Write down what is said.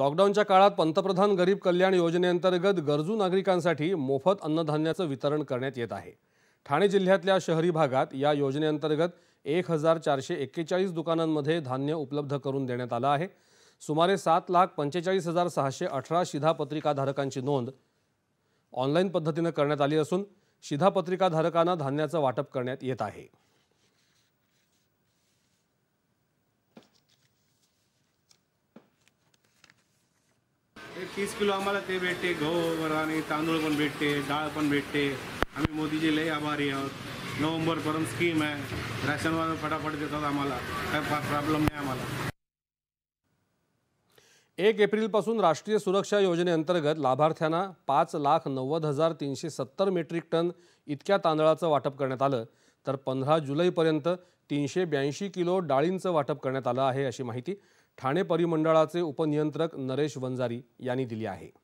लॉकडाऊनच्या काळात पंतप्रधान गरीब कल्याण योजनेअंतर्गत गरजू नागरिकांसाठी मोफत अन्नधान्याचं वितरण करण्यात येत आहे ठाणे जिल्ह्यातल्या शहरी भागात या योजनेअंतर्गत एक हजार चारशे एक्केचाळीस दुकानांमध्ये धान्य उपलब्ध करून देण्यात आलं आहे सुमारे सात लाख पंचेचाळीस हजार सहाशे अठरा शिधापत्रिकाधारकांची नोंद ऑनलाईन पद्धतीनं करण्यात आली असून शिधापत्रिकाधारकांना धान्याचं वाटप करण्यात येत आहे तीस किलो आम्हाला ते भेटते गहू आणि तांदूळ पण भेटते डाळ पण भेटते आम्ही मोदीजी लय आभारी आहोत नोव्हेंबरपर्यंत स्कीम आहे वाले फटाफट देतात आम्हाला काय प्रॉब्लेम नाही आम्हाला एक एप्रिलपासून राष्ट्रीय सुरक्षा योजनेअंतर्गत लाभार्थ्यांना पाच लाख नव्वद हजार तीनशे सत्तर मेट्रिक टन इतक्या तांदळाचं वाटप करण्यात आलं तर पंधरा जुलैपर्यंत तीनशे ब्याऐंशी किलो डाळींचं वाटप करण्यात आलं आहे अशी माहिती ठाणे परिमंडळाचे उपनियंत्रक नरेश वंजारी यांनी दिली आहे